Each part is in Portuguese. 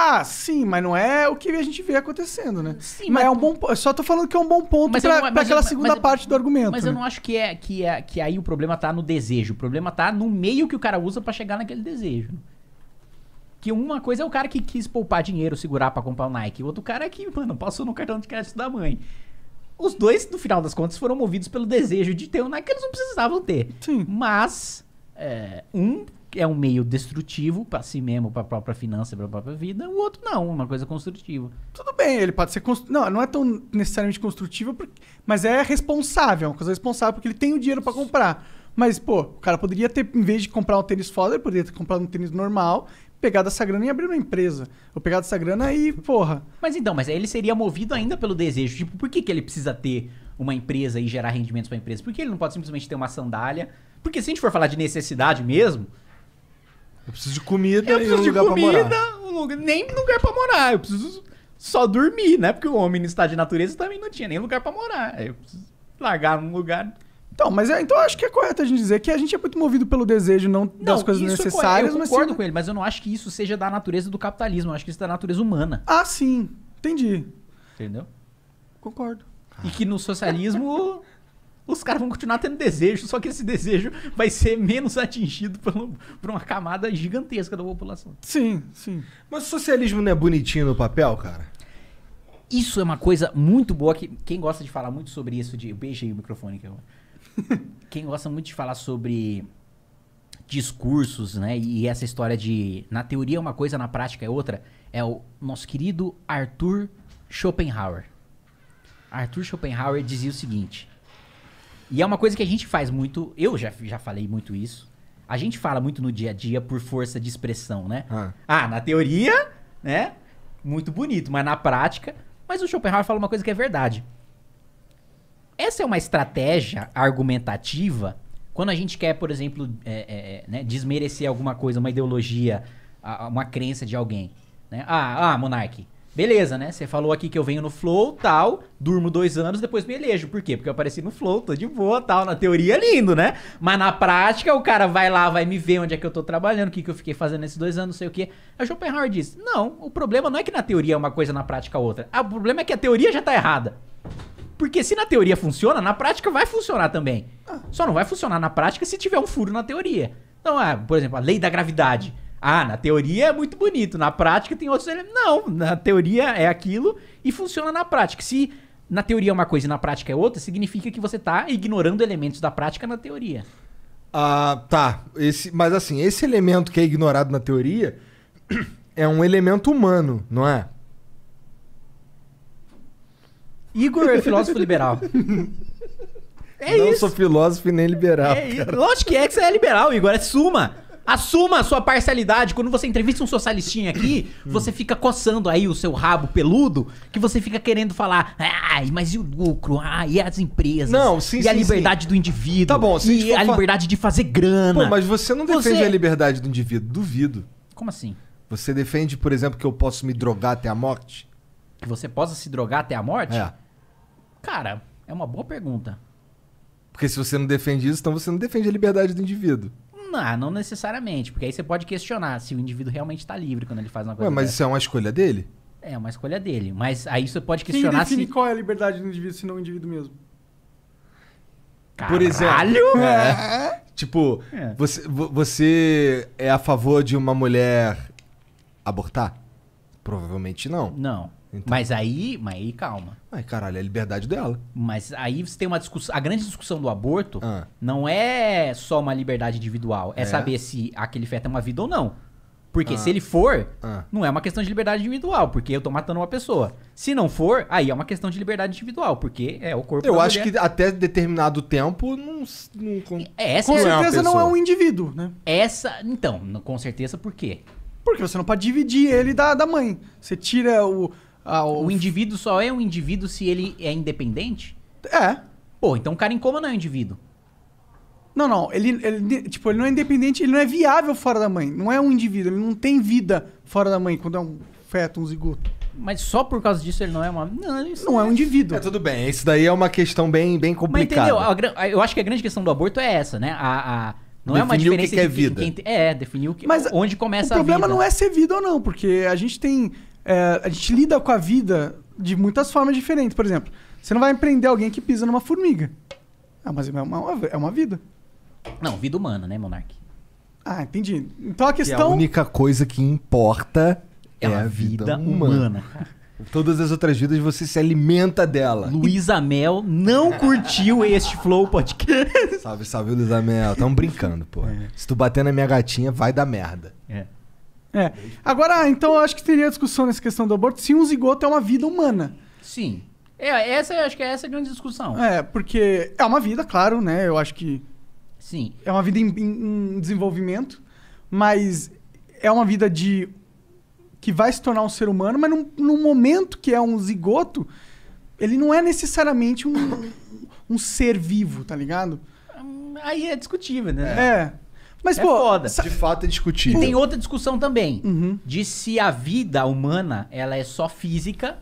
Ah, sim, mas não é o que a gente vê acontecendo, né? Sim, mas, mas é um bom. Só tô falando que é um bom ponto para pra, é, aquela eu, segunda parte do argumento. Mas né? eu não acho que é, que é que aí o problema tá no desejo. O problema tá no meio que o cara usa para chegar naquele desejo. Que uma coisa é o cara que quis poupar dinheiro, segurar para comprar o Nike. O outro cara é que, mano, passou no cartão de crédito da mãe. Os dois, no final das contas, foram movidos pelo desejo de ter o Nike que eles não precisavam ter. Sim. Mas. É, um é um meio destrutivo para si mesmo, para a própria finança, para a própria vida. O outro não, uma coisa construtiva. Tudo bem, ele pode ser constru... não, não é tão necessariamente construtivo, porque... mas é responsável, é uma coisa responsável porque ele tem o dinheiro para comprar. Mas pô, o cara poderia ter em vez de comprar um tênis foda, ele poderia ter comprado um tênis normal, pegar dessa grana e abrir uma empresa. Ou pegar dessa grana e, porra. Mas então, mas ele seria movido ainda pelo desejo. Tipo, por que, que ele precisa ter uma empresa e gerar rendimentos para a empresa? Por que ele não pode simplesmente ter uma sandália? Porque se a gente for falar de necessidade mesmo, eu preciso de comida eu preciso e um lugar comida, pra morar. Um lugar, nem lugar pra morar. Eu preciso só dormir, né? Porque o homem no estado de natureza também não tinha nem lugar pra morar. Eu preciso largar num lugar. Então, mas é, então acho que é correto a gente dizer que a gente é muito movido pelo desejo, não, não das coisas é necessárias. eu concordo mas, com ele, mas eu não acho que isso seja da natureza do capitalismo. Eu acho que isso é da natureza humana. Ah, sim. Entendi. Entendeu? Concordo. E que no socialismo os caras vão continuar tendo desejo, só que esse desejo vai ser menos atingido pelo, por uma camada gigantesca da população. Sim, sim. Mas o socialismo não é bonitinho no papel, cara? Isso é uma coisa muito boa que quem gosta de falar muito sobre isso de beijei o microfone Quem gosta muito de falar sobre discursos, né? E essa história de na teoria é uma coisa, na prática é outra, é o nosso querido Arthur Schopenhauer. Arthur Schopenhauer dizia o seguinte: e é uma coisa que a gente faz muito, eu já, já falei muito isso. A gente fala muito no dia a dia por força de expressão, né? Ah, ah na teoria, né? Muito bonito, mas na prática. Mas o Schopenhauer fala uma coisa que é verdade. Essa é uma estratégia argumentativa quando a gente quer, por exemplo, é, é, é né, desmerecer alguma coisa, uma ideologia, uma crença de alguém. Né? Ah, ah, monarque, Beleza, né? Você falou aqui que eu venho no Flow, tal, durmo dois anos, depois me elejo. Por quê? Porque eu apareci no Flow, tô de boa, tal. Na teoria, é lindo, né? Mas na prática, o cara vai lá, vai me ver onde é que eu tô trabalhando, o que, que eu fiquei fazendo nesses dois anos, não sei o quê. Aí é o Schopenhauer diz, não, o problema não é que na teoria é uma coisa, na prática é outra. Ah, o problema é que a teoria já tá errada. Porque se na teoria funciona, na prática vai funcionar também. Ah. Só não vai funcionar na prática se tiver um furo na teoria. Então, é por exemplo, a lei da gravidade. Ah, na teoria é muito bonito, na prática tem outros elementos. Não, na teoria é aquilo e funciona na prática. Se na teoria é uma coisa e na prática é outra, significa que você está ignorando elementos da prática na teoria. Ah, tá. Esse, mas assim, esse elemento que é ignorado na teoria é um elemento humano, não é? Igor é filósofo liberal. É não isso. sou filósofo nem liberal. É lógico que é que você é liberal, Igor. É suma. Assuma a sua parcialidade. Quando você entrevista um socialistinha aqui, você fica coçando aí o seu rabo peludo, que você fica querendo falar, ai, mas e o lucro? Ai, ah, e as empresas? Não, sim, E sim, a liberdade sim. do indivíduo? Tá bom, sim. E a, a fa... liberdade de fazer grana. Pô, mas você não defende você... a liberdade do indivíduo, duvido. Como assim? Você defende, por exemplo, que eu posso me drogar até a morte? Que você possa se drogar até a morte? É. Cara, é uma boa pergunta. Porque se você não defende isso, então você não defende a liberdade do indivíduo. Não, não necessariamente, porque aí você pode questionar se o indivíduo realmente está livre quando ele faz uma coisa. Ué, mas dessa. isso é uma escolha dele? É uma escolha dele, mas aí você pode questionar Quem define se. qual é a liberdade do indivíduo, se não o indivíduo mesmo? Caralho? Por exemplo. É. é. Tipo, é. Você, você é a favor de uma mulher abortar? Provavelmente não. Não. Então... Mas aí, mas aí calma. Mas caralho, é a liberdade dela. Mas aí você tem uma discussão. A grande discussão do aborto ah. não é só uma liberdade individual. É, é, saber se aquele feto é uma vida ou não. Porque ah. se ele for, ah. não é uma questão de liberdade individual, porque eu tô matando uma pessoa. Se não for, aí é uma questão de liberdade individual, porque é o corpo Eu acho mulher. que até determinado tempo não. não com é Essa com é certeza não é um indivíduo, né? Essa. Então, com certeza por quê? Porque você não pode dividir ele da, da mãe. Você tira o ah, o, o indivíduo só é um indivíduo se ele é independente? É. Pô, então o cara em coma não é um indivíduo. Não, não. Ele, ele, tipo, ele não é independente, ele não é viável fora da mãe. Não é um indivíduo, ele não tem vida fora da mãe quando é um feto, um zigoto. Mas só por causa disso ele não é uma. Não, isso não é um indivíduo. É, tudo bem. Isso daí é uma questão bem, bem complicada. Mas entendeu? A, a, eu acho que a grande questão do aborto é essa, né? A, a não é uma diferença. O que, que é vida. Quem, quem, é, definiu que, Mas onde começa a vida. O problema não é ser vida ou não, porque a gente tem é, a gente lida com a vida de muitas formas diferentes. Por exemplo, você não vai empreender alguém que pisa numa formiga. Ah, mas é uma, é uma é vida. Não, vida humana, né, Monark? Ah, entendi. Então a é questão. Que a única coisa que importa é, é a vida, vida humana. humana. Todas as outras vidas você se alimenta dela. Luísa Mel não curtiu este Flow Podcast. Salve, salve, Luísa Mel. Tamo brincando, pô. É. Se tu bater na minha gatinha, vai dar merda. É. É. Agora, então, eu acho que teria discussão nessa questão do aborto se um zigoto é uma vida humana. Sim. É, essa, eu acho que é essa a grande discussão. É, porque é uma vida, claro, né? Eu acho que. Sim. É uma vida em, em, em desenvolvimento, mas é uma vida de. que vai se tornar um ser humano, mas no momento que é um zigoto, ele não é necessariamente um, um ser vivo, tá ligado? Aí é discutível, né? É. Mas, é pô, foda. De fato é discutível. E tem outra discussão também. Uhum. De se a vida humana ela é só física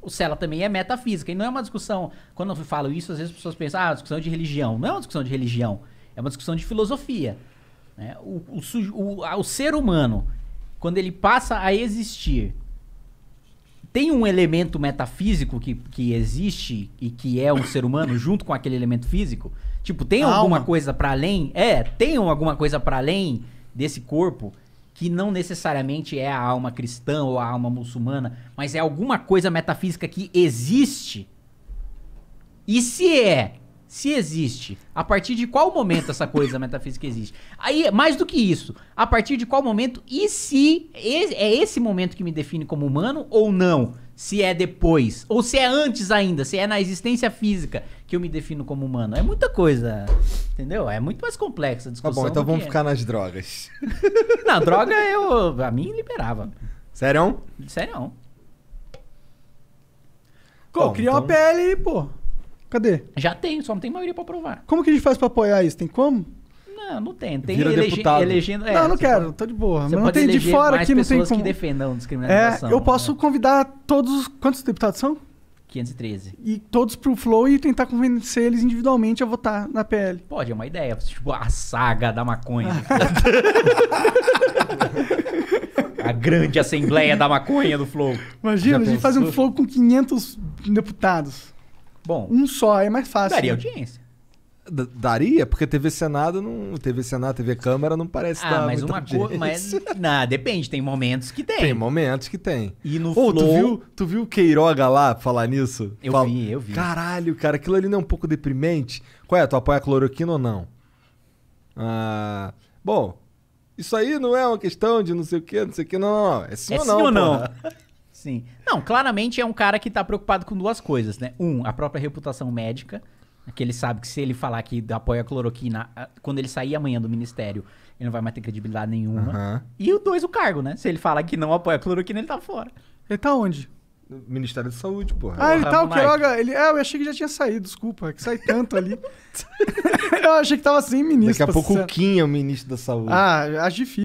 ou se ela também é metafísica. E não é uma discussão. Quando eu falo isso, às vezes as pessoas pensam, ah, discussão de religião. Não é uma discussão de religião. É uma discussão de filosofia. Né? O, o, o, o ser humano, quando ele passa a existir tem um elemento metafísico que, que existe e que é um ser humano junto com aquele elemento físico? Tipo, tem Alma. alguma coisa para além? É, tem alguma coisa para além desse corpo que não necessariamente é a alma cristã ou a alma muçulmana, mas é alguma coisa metafísica que existe? E se é, se existe, a partir de qual momento essa coisa metafísica existe? Aí, mais do que isso, a partir de qual momento e se é esse momento que me define como humano ou não? Se é depois, ou se é antes ainda, se é na existência física que eu me defino como humano. É muita coisa, entendeu? É muito mais complexa a discussão. Tá bom, então vamos é. ficar nas drogas. Na droga eu, a mim liberava. Sério? Sério. Então pô, bom, cria então... uma pele, pô. Cadê? Já tem, só não tem maioria para aprovar. Como que a gente faz para apoiar isso? Tem como? Não, não tem. Tem Vira elege, elegendo. É, não, não quero, pode, tô de boa. Mas não tem de fora que não tem como. que defendam é, discriminação. É, eu né? posso né? convidar todos. Quantos deputados são? 513. E todos pro Flow e tentar convencer eles individualmente a votar na PL. Pode, é uma ideia. Tipo, a saga da maconha. a grande assembleia da maconha do Flow. Imagina, a gente faz um Flow com 500 deputados. Bom. Um só é mais fácil. Daria né? audiência. D- Daria, porque TV Senado não. TV Senado, TV Câmara não parece ah, dar mas muita uma coisa. Mas, não, depende, tem momentos que tem. Tem momentos que tem. E no Ô, tu Flow- viu, tu viu o Queiroga lá falar nisso? Eu Fala- vi, eu vi. Caralho, cara, aquilo ali não é um pouco deprimente? Qual é? Tu apoia a cloroquina ou não? Ah, bom, isso aí não é uma questão de não sei o que, não sei o que, não, não, não. É sim É ou não. sim ou não? porra. Sim. Não, claramente é um cara que tá preocupado com duas coisas, né? Um, a própria reputação médica, né, que ele sabe que se ele falar que apoia a cloroquina, quando ele sair amanhã do ministério, ele não vai mais ter credibilidade nenhuma. Uhum. E o dois, o cargo, né? Se ele falar que não apoia a cloroquina, ele tá fora. Ele tá onde? Ministério da Saúde, porra. Ah, ele tá, o Queiroga. Ele, ah, eu achei que já tinha saído, desculpa, que sai tanto ali. eu achei que tava sem ministro. Daqui a pouco o Kim é o ministro da Saúde. Ah, acho difícil.